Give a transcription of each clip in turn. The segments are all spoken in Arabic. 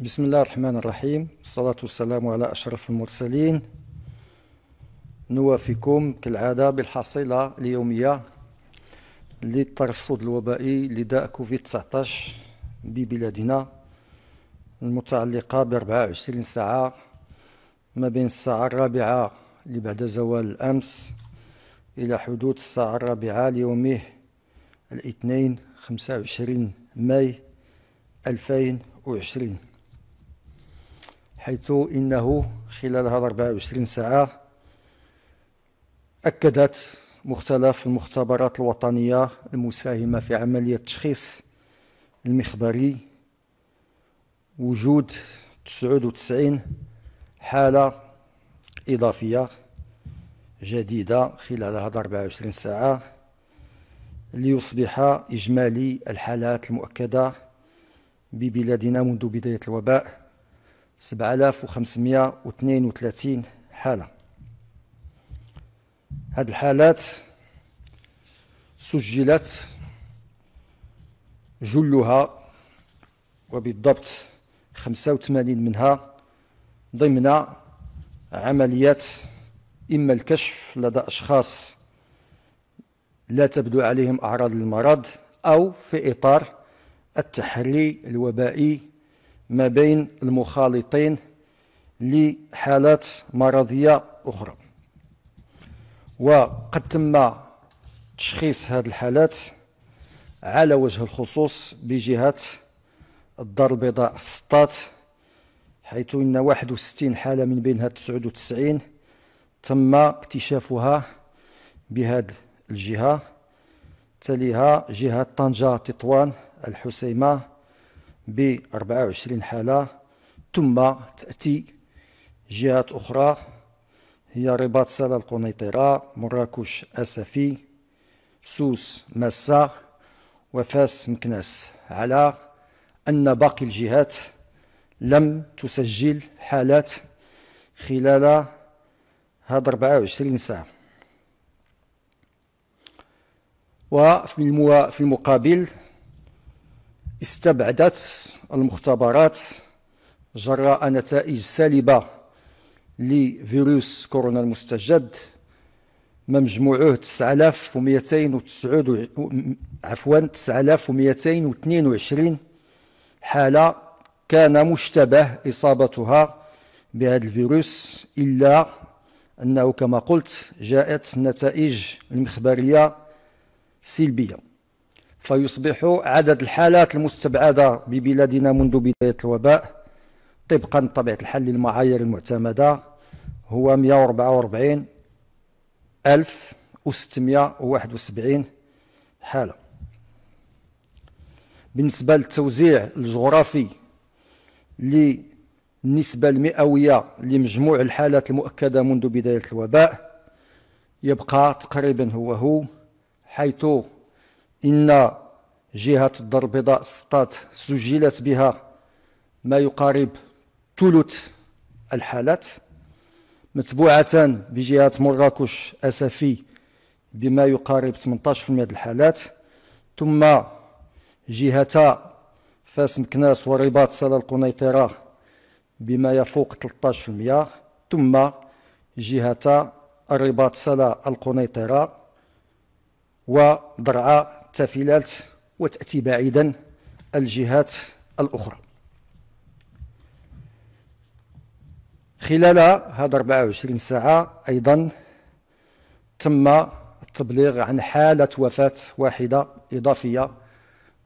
بسم الله الرحمن الرحيم الصلاة والسلام على أشرف المرسلين نوافيكم كالعادة بالحصيلة اليومية للترصد الوبائي لداء كوفيد 19 ببلادنا المتعلقة ب 24 ساعة ما بين الساعة الرابعة اللي بعد زوال الأمس إلى حدود الساعة الرابعة ليومه الاثنين 25 ماي 2020 حيث إنه خلال هذه 24 ساعة أكدت مختلف المختبرات الوطنية المساهمة في عملية تشخيص المخبري وجود 99 حالة إضافية جديدة خلال هذه 24 ساعة ليصبح إجمالي الحالات المؤكدة ببلادنا منذ بداية الوباء 7532 حالة هذه الحالات سجلت جلها وبالضبط 85 منها ضمن عمليات إما الكشف لدى أشخاص لا تبدو عليهم أعراض المرض أو في إطار التحري الوبائي ما بين المخالطين لحالات مرضية أخرى وقد تم تشخيص هذه الحالات على وجه الخصوص بجهة الدار البيضاء السطات حيث إن 61 حالة من بينها 99 تم اكتشافها بهذه الجهة تليها جهة طنجة تطوان الحسيمة ب 24 حالة ثم تأتي جهات أخرى هي رباط سلا القنيطرة مراكش أسفي سوس مسا وفاس مكناس على أن باقي الجهات لم تسجل حالات خلال هذا 24 ساعة وفي المقابل استبعدت المختبرات جراء نتائج سالبة لفيروس كورونا المستجد ما مجموعه عفوا 9222 حالة كان مشتبه إصابتها بهذا الفيروس إلا أنه كما قلت جاءت النتائج المخبرية سلبية فيصبح عدد الحالات المستبعدة ببلادنا منذ بداية الوباء طبقا طبيعة الحال للمعايير المعتمدة هو 144 الف وواحد وسبعين حالة بالنسبة للتوزيع الجغرافي للنسبة المئوية لمجموع الحالات المؤكدة منذ بداية الوباء يبقى تقريبا هو هو حيث إن جهة الدار البيضاء السقاط سجلت بها ما يقارب ثلث الحالات متبوعة بجهة مراكش أسفي بما يقارب 18% الحالات ثم جهة فاس مكناس ورباط سلا القنيطرة بما يفوق 13% ثم جهة الرباط سلا القنيطرة ودرعا تفلات وتأتي بعيدا الجهات الأخرى خلال هذا 24 ساعة أيضا تم التبليغ عن حالة وفاة واحدة إضافية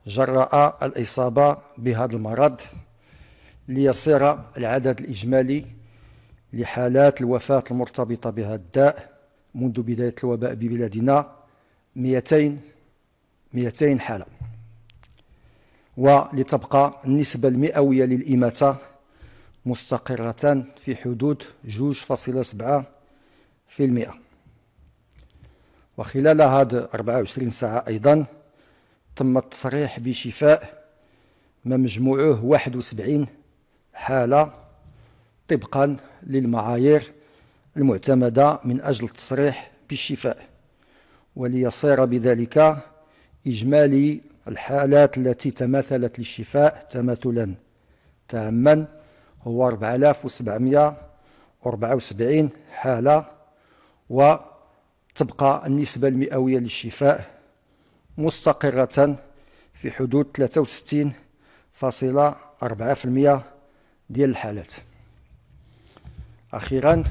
جراء الإصابة بهذا المرض ليصير العدد الإجمالي لحالات الوفاة المرتبطة بهذا الداء منذ بداية الوباء ببلادنا 200 200 حالة ولتبقى النسبة المئوية للإماتة مستقرة في حدود 2.7 في المئة وخلال هذه 24 ساعة أيضا تم التصريح بشفاء ما مجموعه 71 حالة طبقا للمعايير المعتمدة من أجل التصريح بالشفاء وليصير بذلك إجمالي الحالات التي تماثلت للشفاء تماثلا تاما هو 4774 حالة وتبقى النسبة المئوية للشفاء مستقرة في حدود 63.4% ديال الحالات أخيرا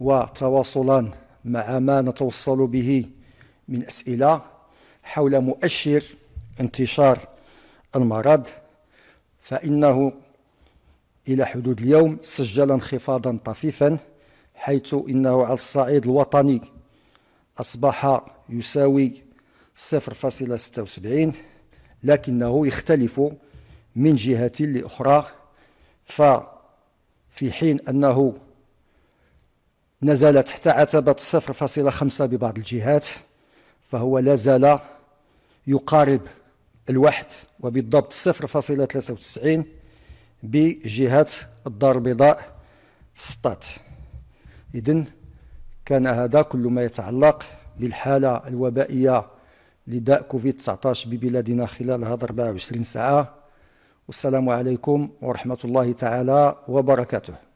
وتواصلا مع ما نتوصل به من أسئلة حول مؤشر انتشار المرض فإنه إلى حدود اليوم سجل انخفاضا طفيفا حيث إنه على الصعيد الوطني أصبح يساوي 0.76 لكنه يختلف من جهة لأخرى ففي حين أنه نزل تحت عتبة 0.5 ببعض الجهات فهو لا زال يقارب الواحد وبالضبط 0.93 بجهة الدار البيضاء سطات إذن كان هذا كل ما يتعلق بالحالة الوبائية لداء كوفيد 19 ببلادنا خلال هذا 24 ساعة والسلام عليكم ورحمة الله تعالى وبركاته